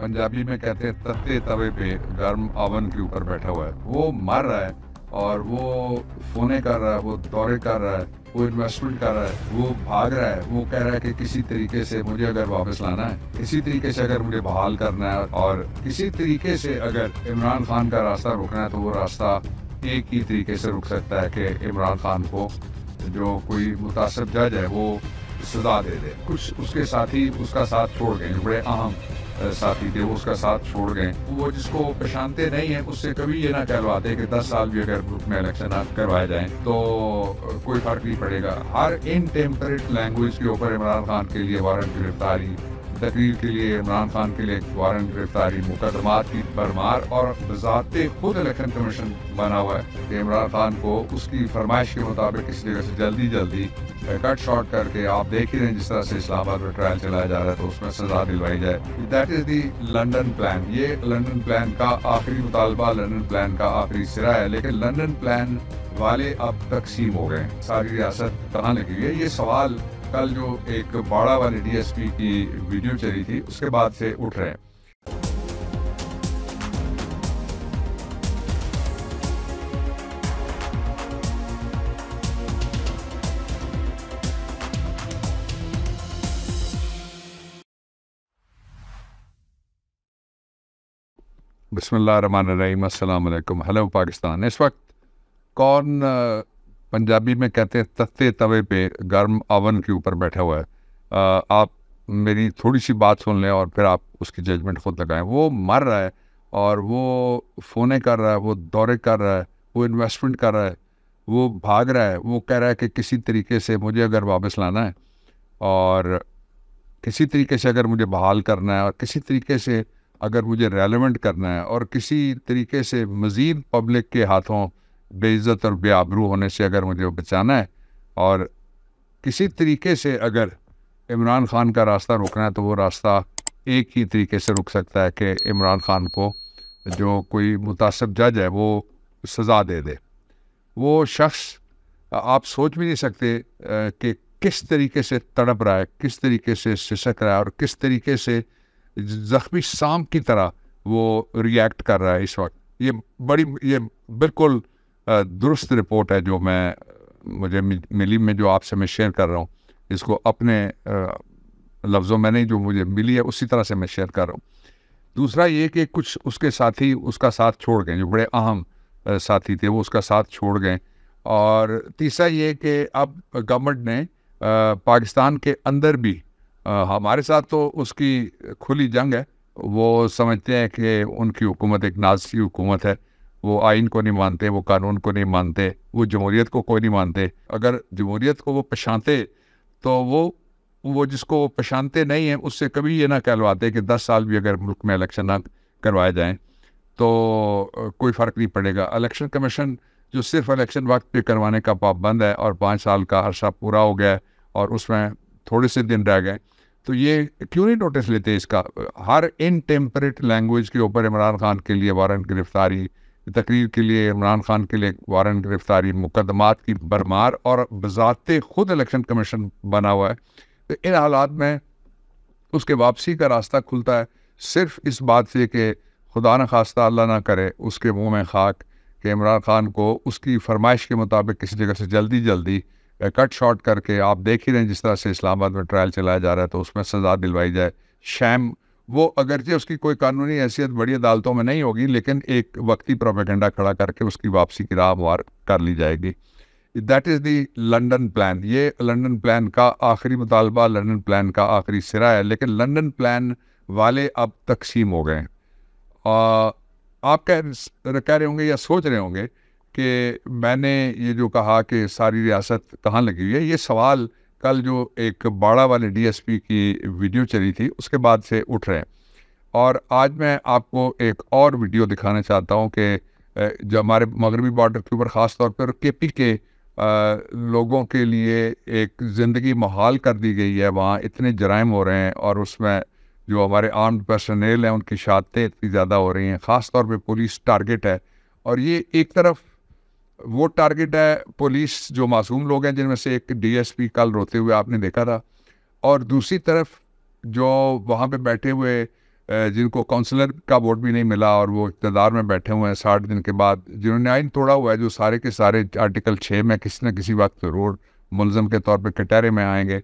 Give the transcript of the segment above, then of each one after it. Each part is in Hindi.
पंजाबी में कहते हैं तत्ते तवे पे गर्म ओवन के ऊपर बैठा हुआ है वो मर रहा है और वो फोने कर रहा है वो दौरे कर रहा है वो इन्वेस्टमेंट कर रहा है वो भाग रहा है वो कह रहा है कि किसी तरीके से मुझे अगर वापस लाना है किसी तरीके से अगर मुझे बहाल करना है और किसी तरीके से अगर इमरान खान का रास्ता रुकना है तो वो रास्ता एक ही तरीके से रुक सकता है कि इमरान खान को जो कोई मुतासर जज है वो सजा दे दे कुछ उसके साथ ही उसका साथ छोड़ गए बड़े अहम साथी थे वो उसका साथ छोड़ गए वो जिसको पहचानते नहीं है उससे कभी ये ना कहलवाते कि दस साल भी अगर ग्रुप में इलेक्शन करवाए जाए तो कोई फर्क नहीं पड़ेगा हर इन टेम्परेट लैंग्वेज के ऊपर इमरान खान के लिए वारंट गिरफ्तारी तहरीर के लिए इमरान खान के लिए वारंट गिरफ्तारी मुकदमा की भरमार और बजाते खुद इलेक्शन कमीशन बना हुआ है इमरान खान को उसकी फरमाइश के मुताबिक इस जगह से जल्दी जल्दी कट शॉर्ट करके आप देख ही रहे हैं जिस तरह से इस्लामाबाद में ट्रायल चलाया जा रहा है तो उसमें सजा दिलवाई जाए that is the London plan ये लंडन प्लान का आखिरी मुतालबा लंडन प्लान का आखिरी सिरा है लेकिन लंडन प्लान वाले अब तकसीम हो गए सारी रियासत कहाँ लगी है ये सवाल कल जो एक बाड़ा वाले डीएसपी की वीडियो चली थी उसके बाद से उठ रहे हैं बसमिल्ल रन अल्लाम हेलो पाकिस्तान इस वक्त कौन पंजाबी में कहते हैं तत्ते तवे पे गर्म अवन के ऊपर बैठा हुआ है आ, आप मेरी थोड़ी सी बात सुन लें और फिर आप उसकी जजमेंट खुद लगाएं वो मर रहा है और वो फ़ोने कर रहा है वो दौरे कर रहा है वो इन्वेस्टमेंट कर रहा है वो भाग रहा है वो कह रहा है कि किसी तरीके से मुझे अगर वापस लाना है और किसी तरीके से अगर मुझे बहाल करना है और किसी तरीके से अगर मुझे रेलिवेंट करना है और किसी तरीके से मज़ीद पब्लिक के हाथों बेइज्जत और बेआबरू होने से अगर मुझे बचाना है और किसी तरीके से अगर इमरान खान का रास्ता रोकना है तो वो रास्ता एक ही तरीके से रुक सकता है कि इमरान खान को जो कोई मुतासब जज है वो सज़ा दे दे वो शख्स आप सोच भी नहीं सकते कि किस तरीके से तड़प रहा है किस तरीके से सिसक रहा है और किस तरीके से ज़ख्मी सांप की तरह वो रिएक्ट कर रहा है इस वक्त ये बड़ी ये बिल्कुल दुरुस्त रिपोर्ट है जो मैं मुझे मिली में जो आपसे मैं शेयर कर रहा हूँ इसको अपने लफ्ज़ों में नहीं जो मुझे मिली है उसी तरह से मैं शेयर कर रहा हूँ दूसरा ये कि कुछ उसके साथी उसका साथ छोड़ गए जो बड़े अहम साथी थे वो उसका साथ छोड़ गए और तीसरा ये कि अब गवर्नमेंट ने पाकिस्तान के अंदर भी हमारे साथ तो उसकी खुली जंग है वो समझते हैं कि उनकी हुकूमत एक नाजी हुकूमत है वो आइन को नहीं मानते वो कानून को नहीं मानते वो जमहूरीत को कोई नहीं मानते अगर जमहूरीत को वो पछाते तो वो वो जिसको पछाते नहीं हैं उससे कभी ये ना कहलवाते कि दस साल भी अगर मुल्क में इलेक्शन ना करवाए जाएँ तो कोई फ़र्क नहीं पड़ेगा इलेक्शन कमीशन जो सिर्फ इलेक्शन वक्त पे करवाने का पाबंद है और पाँच साल का अरसा पूरा हो गया और उसमें थोड़े से दिन रह गए तो ये क्यों नहीं नोटिस लेते इसका हर इन टेम्परेट लैंग्वेज के ऊपर इमरान खान के लिए वारंट गिरफ्तारी तकरीर के लिए इमरान खान के लिए वारंट गिरफ्तारी मुकदमात की भरमार और बजाते खुद इलेक्शन कमीशन बना हुआ है तो इन हालात में उसके वापसी का रास्ता खुलता है सिर्फ इस बात से कि खुदा न खास्ता अल्लाह ना करे उसके मुँह में खाक कि इमरान खान को उसकी फरमाइश के मुताबिक किसी जगह से जल्दी जल्दी कट शॉट करके आप देख ही रहे हैं जिस तरह से इस्लामाबाद में ट्रायल चलाया जा रहा है तो उसमें सजा दिलवाई जाए शैम वो अगरचे उसकी कोई कानूनी हैसियत बड़ी अदालतों में नहीं होगी लेकिन एक वक्ती प्रोपेगेंडा खड़ा करके उसकी वापसी की राह वार कर ली जाएगी that is the London plan ये लंडन प्लान का आखिरी मुतालबा लंडन प्लान का आखिरी सिरा है लेकिन लंडन प्लान वाले अब तकसीम हो गए हैं आप कह कह रहे होंगे या सोच रहे होंगे कि मैंने ये जो कहा कि सारी रियासत कहाँ लगी हुई है ये सवाल कल जो एक बाड़ा वाले डीएसपी की वीडियो चली थी उसके बाद से उठ रहे हैं और आज मैं आपको एक और वीडियो दिखाना चाहता हूँ कि जो हमारे मगरबी बॉर्डर के ऊपर ख़ास तौर पर के पी के लोगों के लिए एक ज़िंदगी महाल कर दी गई है वहाँ इतने जराइम हो रहे हैं और उसमें जो हमारे आर्म्ड पर्सनल हैं उनकी शहादतें इतनी ज़्यादा हो रही हैं ख़ास तौर पर पुलिस टारगेट है और ये एक तरफ वो टारगेट है पुलिस जो मासूम लोग हैं जिनमें से एक डीएसपी कल रोते हुए आपने देखा था और दूसरी तरफ जो वहाँ पे बैठे हुए जिनको काउंसलर का वोट भी नहीं मिला और वो इकतदार में बैठे हुए हैं साठ दिन के बाद जिन्होंने आइन तोड़ा हुआ है जो सारे के सारे आर्टिकल छः में किसी न किसी वक्त रोड मुलजम के तौर पर कटहरे में आएंगे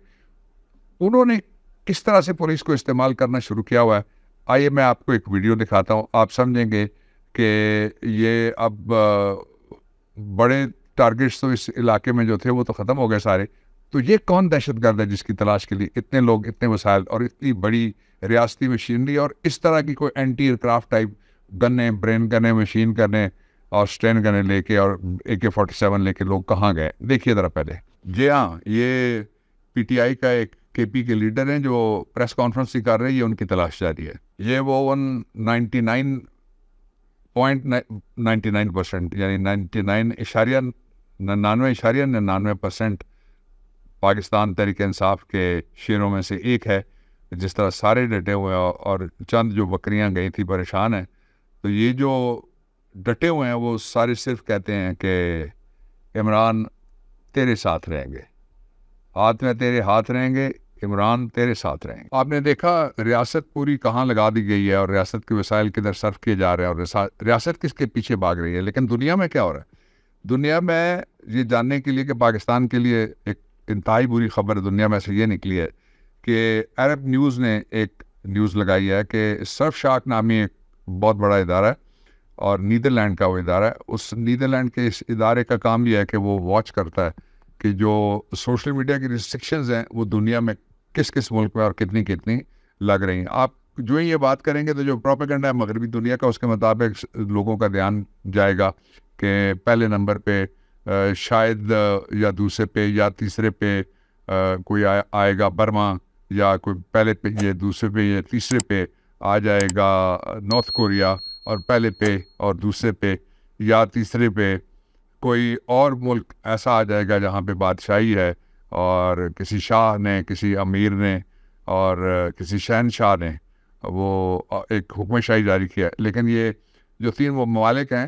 उन्होंने किस तरह से पुलिस को इस्तेमाल करना शुरू किया हुआ है आइए मैं आपको एक वीडियो दिखाता हूँ आप समझेंगे कि ये अब बड़े टारगेट्स तो इस इलाके में जो थे वो तो ख़त्म हो गए सारे तो ये कौन दहशत गर्द है जिसकी तलाश के लिए इतने लोग इतने वसायल और इतनी बड़ी रियासती मशीनरी और इस तरह की कोई एंटी एयरक्राफ्ट टाइप गन्ने ब्रेन गन्ने मशीन करने और स्ट्रेन गन्ने लेके और ए के फोर्टी सेवन लेके लोग कहाँ गए देखिए ज़रा पहले जी हाँ ये पीटीआई का एक केपी के लीडर हैं जो प्रेस कॉन्फ्रेंस ही कर रहे हैं ये उनकी तलाश जारी है ये वो one ninety nine point ninety nine percent यानी नाइन्टी नाइन इशारिया निन्यानवे इशारिया निन्यानवे परसेंट पाकिस्तान तहरीक इंसाफ के शेरों में से एक है जिस तरह सारे डटे हुए हैं और चंद जो बकरियां गई थी परेशान हैं तो ये जो डटे हुए हैं वो सारे सिर्फ कहते हैं कि इमरान तेरे साथ रहेंगे हाथ में तेरे हाथ रहेंगे इमरान तेरे साथ रहेंगे आपने देखा रियासत पूरी कहाँ लगा दी गई है और रियासत के वसाइल किधर सर्व किए जा रहे हैं और रियासत किसके पीछे भाग रही है लेकिन दुनिया में क्या हो रहा है दुनिया में ये जानने के लिए कि पाकिस्तान के लिए एक इंतहाई बुरी खबर दुनिया में से ये निकली है कि अरब न्यूज़ ने एक न्यूज़ लगाई है कि सर्व शार्क नामी एक बहुत बड़ा इदारा है और नीदरलैंड का वो इदारा है उस नीदरलैंड के इस इदारे का काम यह है कि वो वॉच करता है कि जो सोशल मीडिया की रिस्ट्रिक्शंस हैं वो दुनिया में किस किस मुल्क में और कितनी कितनी लग रही हैं आप जो ही ये बात करेंगे तो जो प्रोपेगेंडा है मगरबी दुनिया का उसके मुताबिक लोगों का ध्यान जाएगा कि पहले नंबर पे शायद या दूसरे पे या तीसरे पे कोई आ, आएगा बर्मा या कोई पहले पे ये दूसरे पे या तीसरे पे आ जाएगा नॉर्थ कोरिया और पहले पे और दूसरे पे या तीसरे पे कोई और मुल्क ऐसा आ जाएगा जहाँ पे बादशाही है और किसी शाह ने किसी अमीर ने और किसी शहनशाह ने वो एक हुक्म शाही जारी किया लेकिन ये जो तीन वो ममालिक हैं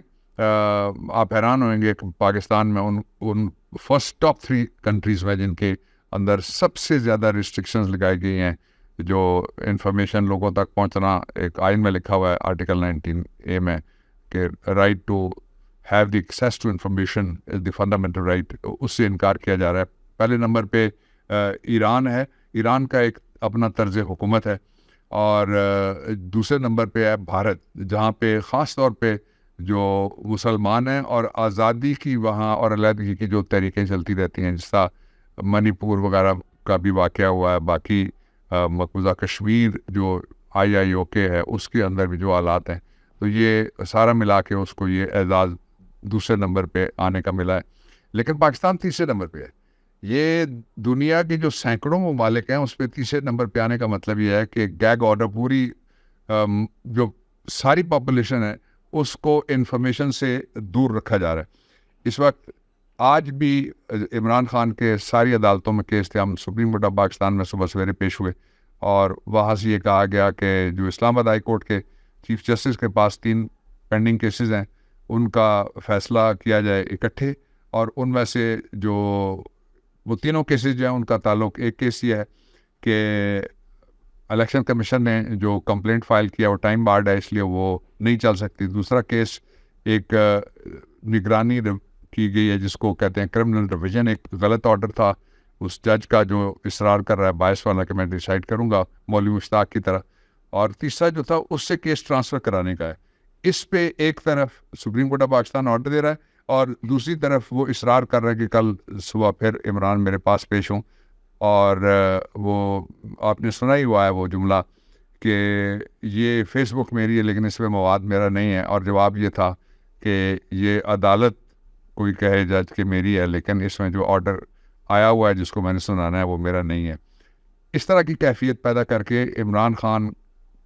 आप हैरान होंगे पाकिस्तान में उन उन फर्स्ट टॉप थ्री कंट्रीज़ में जिनके अंदर सबसे ज़्यादा रिस्ट्रिक्शंस लगाई गई हैं जो इन्फॉर्मेशन लोगों तक पहुंचना एक आइन में लिखा हुआ है आर्टिकल 19 ए में कि right to have the access to information is the fundamental right उससे इनकार किया जा रहा है पहले नंबर पे ईरान है ईरान का एक अपना तर्ज हुकूमत है और दूसरे नंबर पे है भारत जहाँ पे ख़ास तौर पे जो मुसलमान हैं और आज़ादी की वहाँ और अलहदगी की जो तहरीकें चलती रहती हैं जिस तरह मणिपुर वगैरह का भी वाक़ हुआ है बाकी मकबूजा कश्मीर जो आई आई ओ के है उसके अंदर भी जो आलात हैं तो ये सारा मिला के उसको ये एजाज़ दूसरे नंबर पे आने का मिला है लेकिन पाकिस्तान तीसरे नंबर पे है ये दुनिया के जो सैकड़ों ममालिक हैं उस पर तीसरे नंबर पे आने का मतलब ये है कि गैग ऑर्डर पूरी जो सारी पॉपुलेशन है उसको इन्फॉर्मेशन से दूर रखा जा रहा है इस वक्त आज भी इमरान खान के सारी अदालतों में केस थे हम सुप्रीम कोर्ट ऑफ पाकिस्तान में सुबह सवेरे पेश हुए और वहाँ से ये कहा गया कि जो इस्लामाबाद हाई कोर्ट के चीफ जस्टिस के पास तीन पेंडिंग केसेस हैं उनका फैसला किया जाए इकट्ठे और उनमें से जो वो तीनों केसेस जो है उनका ताल्लुक एक केस ये है कि इलेक्शन कमीशन ने जो कंप्लेंट फाइल किया वो टाइम बार्ड है इसलिए वो नहीं चल सकती दूसरा केस एक निगरानी की गई है जिसको कहते हैं क्रिमिनल रिविजन एक गलत ऑर्डर था उस जज का जो इसरार कर रहा है बायस वाला कि मैं डिसाइड करूँगा मौलवी मुश्ताक की तरह और तीसरा जो था उससे केस ट्रांसफ़र कराने का है इस पे एक तरफ supreme court of Pakistan order दे रहा है और दूसरी तरफ वो इसरार कर रहे हैं कि कल सुबह फिर इमरान मेरे पास पेश हों और वो आपने सुना ही हुआ है वो जुमला कि ये फेसबुक मेरी है लेकिन इस पर मवाद मेरा नहीं है और जवाब ये था कि ये अदालत कोई कहे जज कि मेरी है लेकिन इसमें जो ऑर्डर आया हुआ है जिसको मैंने सुनाना है वो मेरा नहीं है इस तरह की कैफियत पैदा करके इमरान खान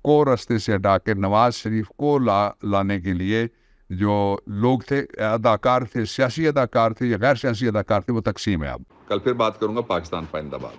को रस्ते से हटा के नवाज़ शरीफ को ला लाने के लिए जो लोग थे अदाकार थे सियासी अदाकार थे या गैर सियासी अदाकार थे वो तकसीम है अब कल फिर बात करूंगा पाकिस्तान पाइंदाबाद